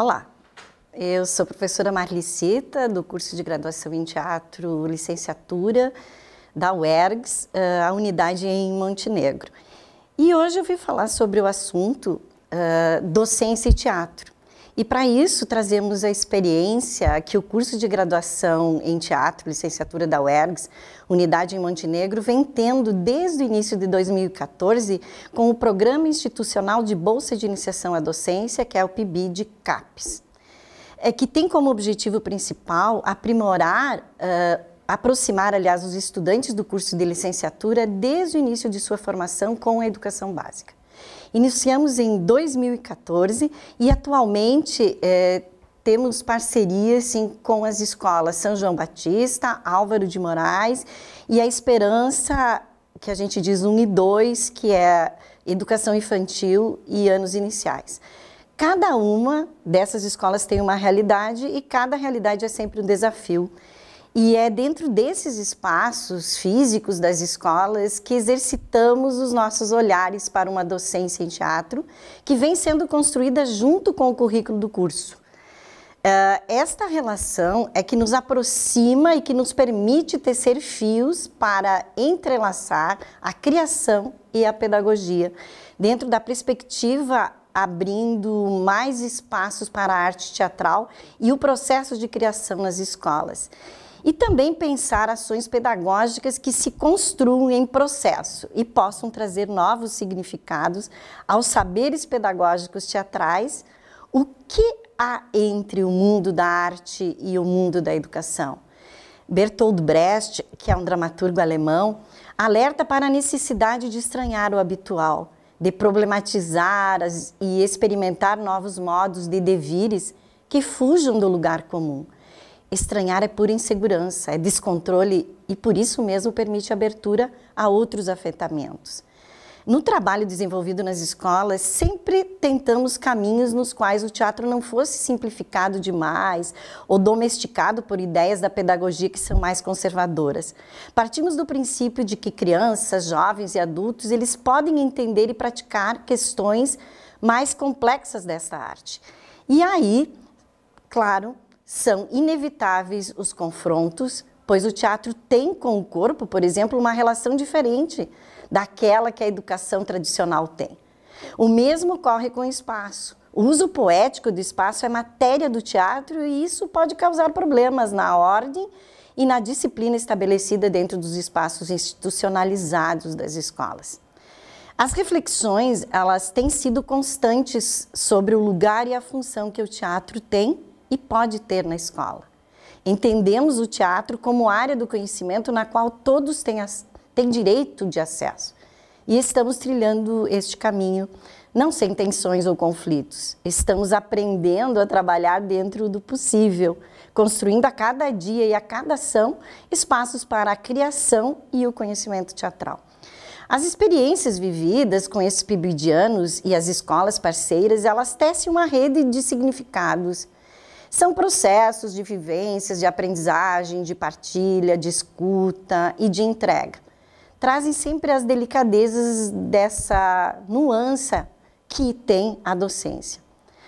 Olá, eu sou professora Marlicita, do curso de graduação em teatro, licenciatura da UERGS, eh, a unidade em Montenegro. E hoje eu vim falar sobre o assunto uh, docência e teatro. E para isso trazemos a experiência que o curso de graduação em teatro, licenciatura da UERGS, Unidade em Montenegro, vem tendo desde o início de 2014 com o Programa Institucional de Bolsa de Iniciação à Docência, que é o PIB de CAPES. É, que tem como objetivo principal aprimorar uh, aproximar, aliás, os estudantes do curso de licenciatura desde o início de sua formação com a educação básica. Iniciamos em 2014 e atualmente é, temos parcerias sim, com as escolas São João Batista, Álvaro de Moraes e a Esperança, que a gente diz 1 e 2, que é Educação Infantil e Anos Iniciais. Cada uma dessas escolas tem uma realidade e cada realidade é sempre um desafio. E é dentro desses espaços físicos das escolas que exercitamos os nossos olhares para uma docência em teatro, que vem sendo construída junto com o currículo do curso. Uh, esta relação é que nos aproxima e que nos permite tecer fios para entrelaçar a criação e a pedagogia, dentro da perspectiva abrindo mais espaços para a arte teatral e o processo de criação nas escolas e também pensar ações pedagógicas que se construam em processo e possam trazer novos significados aos saberes pedagógicos teatrais. O que há entre o mundo da arte e o mundo da educação? Bertold Brecht, que é um dramaturgo alemão, alerta para a necessidade de estranhar o habitual, de problematizar e experimentar novos modos de devires que fujam do lugar comum. Estranhar é pura insegurança, é descontrole e por isso mesmo permite abertura a outros afetamentos. No trabalho desenvolvido nas escolas, sempre tentamos caminhos nos quais o teatro não fosse simplificado demais ou domesticado por ideias da pedagogia que são mais conservadoras. Partimos do princípio de que crianças, jovens e adultos, eles podem entender e praticar questões mais complexas dessa arte. E aí, claro, são inevitáveis os confrontos, pois o teatro tem com o corpo, por exemplo, uma relação diferente daquela que a educação tradicional tem. O mesmo ocorre com o espaço. O uso poético do espaço é matéria do teatro e isso pode causar problemas na ordem e na disciplina estabelecida dentro dos espaços institucionalizados das escolas. As reflexões, elas têm sido constantes sobre o lugar e a função que o teatro tem e pode ter na escola. Entendemos o teatro como área do conhecimento na qual todos têm, têm direito de acesso. E estamos trilhando este caminho não sem tensões ou conflitos. Estamos aprendendo a trabalhar dentro do possível, construindo a cada dia e a cada ação espaços para a criação e o conhecimento teatral. As experiências vividas com esses pibidianos e as escolas parceiras, elas tecem uma rede de significados são processos de vivências, de aprendizagem, de partilha, de escuta e de entrega. Trazem sempre as delicadezas dessa nuance que tem a docência.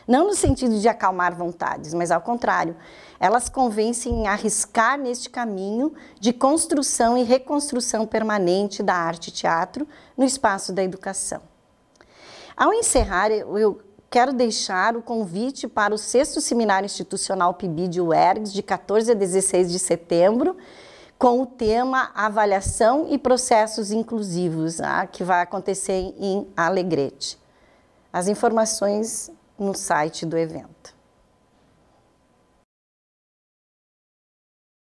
Não no sentido de acalmar vontades, mas ao contrário, elas convencem a arriscar neste caminho de construção e reconstrução permanente da arte-teatro no espaço da educação. Ao encerrar, eu quero deixar o convite para o sexto seminário institucional PIB de UERGS, de 14 a 16 de setembro, com o tema Avaliação e Processos Inclusivos, ah, que vai acontecer em Alegrete. As informações no site do evento.